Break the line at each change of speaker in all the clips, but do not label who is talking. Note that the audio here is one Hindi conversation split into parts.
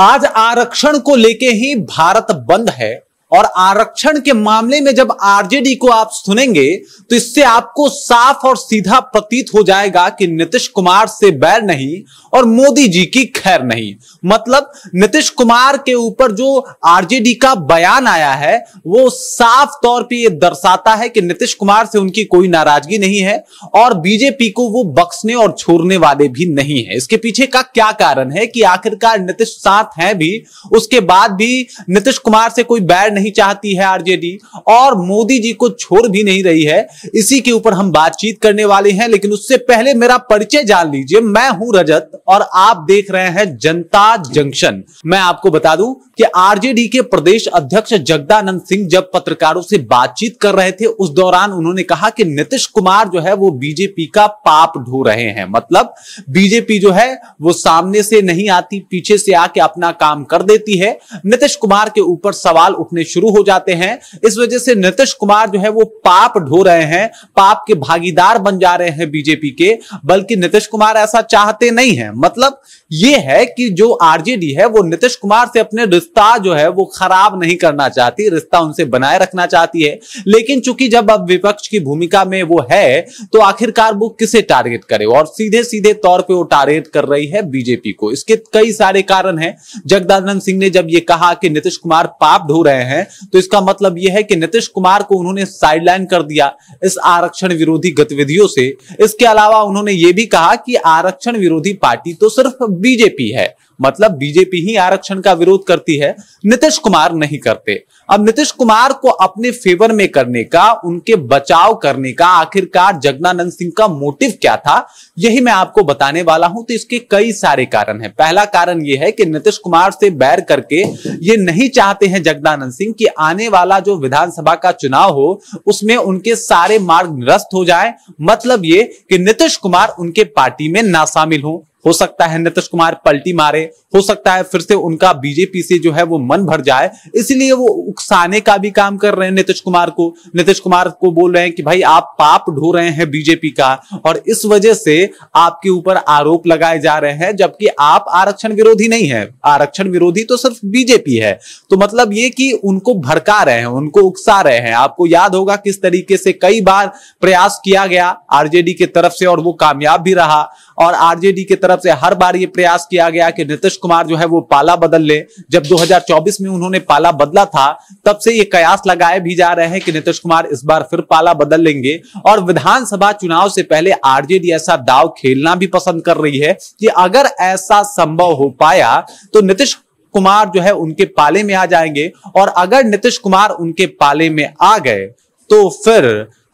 आज आरक्षण को लेके ही भारत बंद है और आरक्षण के मामले में जब आरजेडी को आप सुनेंगे तो इससे आपको साफ और सीधा प्रतीत हो जाएगा कि नीतीश कुमार से बैर नहीं और मोदी जी की खैर नहीं मतलब नीतीश कुमार के ऊपर जो आरजेडी का बयान आया है वो साफ तौर पे ये दर्शाता है कि नीतीश कुमार से उनकी कोई नाराजगी नहीं है और बीजेपी को वो बक्सने और छोड़ने वाले भी नहीं है इसके पीछे का क्या कारण है कि आखिरकार नीतीश साथ हैं भी उसके बाद भी नीतीश कुमार से कोई बैर नहीं चाहती है आरजेडी और मोदी जी को छोड़ भी नहीं रही है इसी के ऊपर हम बातचीत करने वाले हैं लेकिन उससे पहले मेरा परिचय जान लीजिए मैं हूं रजत और आप देख रहे हैं जनता जंक्शन मैं आपको बता दूं कि आरजेडी के प्रदेश अध्यक्ष जगदानंद सिंह जब पत्रकारों से बातचीत कर रहे थे उस दौरान उन्होंने कहा कि नीतीश कुमार जो है वो बीजेपी का पाप ढो रहे हैं मतलब बीजेपी जो है वो सामने से नहीं आती पीछे से आके अपना काम कर देती है नीतीश कुमार के ऊपर सवाल उठने शुरू हो जाते हैं इस वजह से नीतीश कुमार जो है वो पाप ढो रहे हैं पाप के भागीदार बन जा रहे हैं बीजेपी के बल्कि नीतीश कुमार ऐसा चाहते नहीं है मतलब ये है कि जो आरजेडी है वो नीतीश कुमार से अपने रिश्ता जो है वो खराब नहीं करना चाहती रिश्ता उनसे बनाए रखना चाहती है लेकिन चूंकि जब अब विपक्ष की भूमिका में वो है तो आखिरकार वो किसे टारगेट करे और सीधे सीधे तौर पर वो टारगेट कर रही है बीजेपी को इसके कई सारे कारण है जगदानंद सिंह ने जब ये कहा कि नीतीश कुमार पाप ढो रहे हैं हैं तो इसका मतलब यह है कि नीतीश कुमार को उन्होंने साइडलाइन कर दिया इस आरक्षण विरोधी गतिविधियों से इसके अलावा उन्होंने ये भी कहा कि आरक्षण विरोधी पार्टी तो सिर्फ बीजेपी है मतलब बीजेपी ही आरक्षण का विरोध करती है नीतीश कुमार नहीं करते अब नीतीश कुमार को अपने फेवर में करने का उनके बचाव करने का आखिरकार जगनानंद सिंह का मोटिव क्या था यही मैं आपको बताने वाला हूं तो इसके कई सारे कारण हैं पहला कारण यह है कि नीतीश कुमार से बैर करके ये नहीं चाहते हैं जगदानंद सिंह कि आने वाला जो विधानसभा का चुनाव हो उसमें उनके सारे मार्ग निरस्त हो जाए मतलब ये कि नीतीश कुमार उनके पार्टी में ना शामिल हो हो सकता है नीतीश कुमार पलटी मारे हो सकता है फिर से उनका बीजेपी से जो है वो मन भर जाए इसलिए वो उकसाने का भी काम कर रहे हैं नीतीश कुमार को नीतीश कुमार को बोल रहे हैं कि भाई आप पाप ढो रहे हैं बीजेपी का और इस वजह से आपके ऊपर आरोप लगाए जा रहे हैं जबकि आप आरक्षण विरोधी नहीं है आरक्षण विरोधी तो सिर्फ बीजेपी है तो मतलब ये कि उनको भड़का रहे हैं उनको उकसा रहे हैं आपको याद होगा किस तरीके से कई बार प्रयास किया गया आरजेडी की तरफ से और वो कामयाब भी रहा और आरजेडी की तरफ से हर बार ये प्रयास किया गया कि नीतीश कुमार जो है वो पाला बदल ले जब 2024 में उन्होंने पाला बदला था तब से ये कयास लगाए भी जा रहे हैं कि नीतीश कुमार इस बार फिर पाला बदल लेंगे और विधानसभा चुनाव से पहले आरजेडी ऐसा दाव खेलना भी पसंद कर रही है कि अगर ऐसा संभव हो पाया तो नीतीश कुमार जो है उनके पाले में आ जाएंगे और अगर नीतीश कुमार उनके पाले में आ गए तो फिर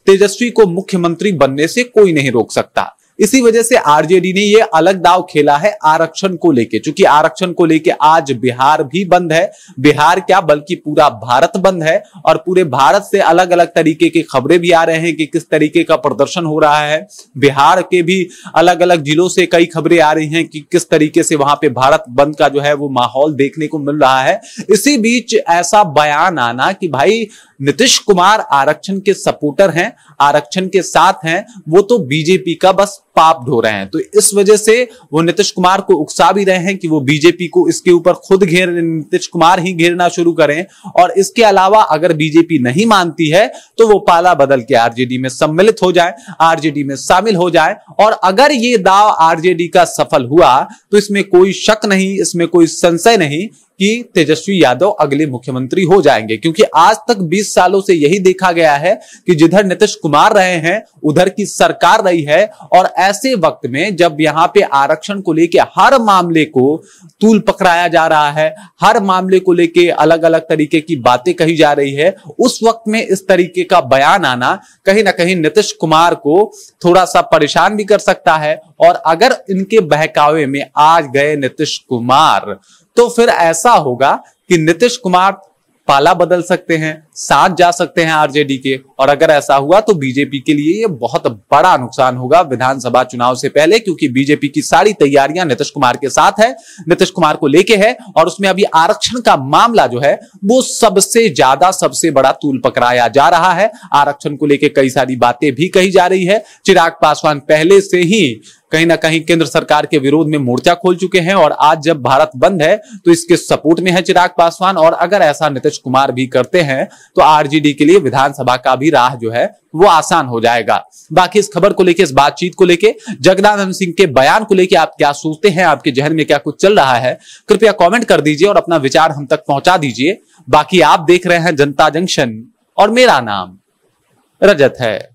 तेजस्वी को मुख्यमंत्री बनने से कोई नहीं रोक सकता इसी वजह से आरजेडी ने ये अलग दाव खेला है आरक्षण को लेकर चूंकि आरक्षण को लेकर आज बिहार भी बंद है बिहार क्या बल्कि पूरा भारत बंद है और पूरे भारत से अलग अलग तरीके की खबरें भी आ रहे हैं कि किस तरीके का प्रदर्शन हो रहा है बिहार के भी अलग अलग जिलों से कई खबरें आ रही हैं कि किस तरीके से वहां पे भारत बंद का जो है वो माहौल देखने को मिल रहा है इसी बीच ऐसा बयान आना कि भाई नीतीश कुमार आरक्षण के सपोर्टर हैं आरक्षण के साथ हैं वो तो बीजेपी का बस पाप ढो रहे हैं तो इस वजह से वो नीतीश कुमार को उकसा भी रहे हैं कि वो बीजेपी को इसके ऊपर खुद घेर नीतीश कुमार ही घेरना शुरू करें और इसके अलावा अगर बीजेपी नहीं मानती है तो वो पाला बदल के आरजेडी में सम्मिलित हो जाए आरजेडी में शामिल हो जाए और अगर ये दाव आरजेडी का सफल हुआ तो इसमें कोई शक नहीं इसमें कोई संशय नहीं कि तेजस्वी यादव अगले मुख्यमंत्री हो जाएंगे क्योंकि आज तक 20 सालों से यही देखा गया है कि जिधर नीतीश कुमार रहे हैं उधर की सरकार रही है और ऐसे वक्त में जब यहाँ पे आरक्षण को लेके हर मामले को तूल पकड़ाया जा रहा है हर मामले को लेके अलग अलग तरीके की बातें कही जा रही है उस वक्त में इस तरीके का बयान आना कहीं ना कहीं नीतीश कुमार को थोड़ा सा परेशान भी कर सकता है और अगर इनके बहकावे में आज गए नीतीश कुमार तो फिर ऐसा होगा कि नीतीश कुमार पाला बदल सकते हैं साथ जा सकते हैं आरजेडी के और अगर ऐसा हुआ तो बीजेपी के लिए ये बहुत बड़ा नुकसान होगा विधानसभा चुनाव से पहले क्योंकि बीजेपी की सारी तैयारियां नीतीश कुमार के साथ है नीतीश कुमार को लेके है और उसमें अभी आरक्षण का मामला जो है वो सबसे ज्यादा सबसे बड़ा तूल पकड़ाया जा रहा है आरक्षण को लेकर कई सारी बातें भी कही जा रही है चिराग पासवान पहले से ही कहीं ना कहीं केंद्र सरकार के विरोध में मोर्चा खोल चुके हैं और आज जब भारत बंद है तो इसके सपोर्ट में है चिराग पासवान और अगर ऐसा नीतीश कुमार भी करते हैं तो आरजेडी के लिए विधानसभा का भी राह जो है वो आसान हो जाएगा बाकी इस खबर को लेके इस बातचीत को लेके जगदानंद सिंह के बयान को लेके आप क्या सोचते हैं आपके जहन में क्या कुछ चल रहा है कृपया कॉमेंट कर दीजिए और अपना विचार हम तक पहुंचा दीजिए बाकी आप देख रहे हैं जनता जंक्शन और मेरा नाम रजत है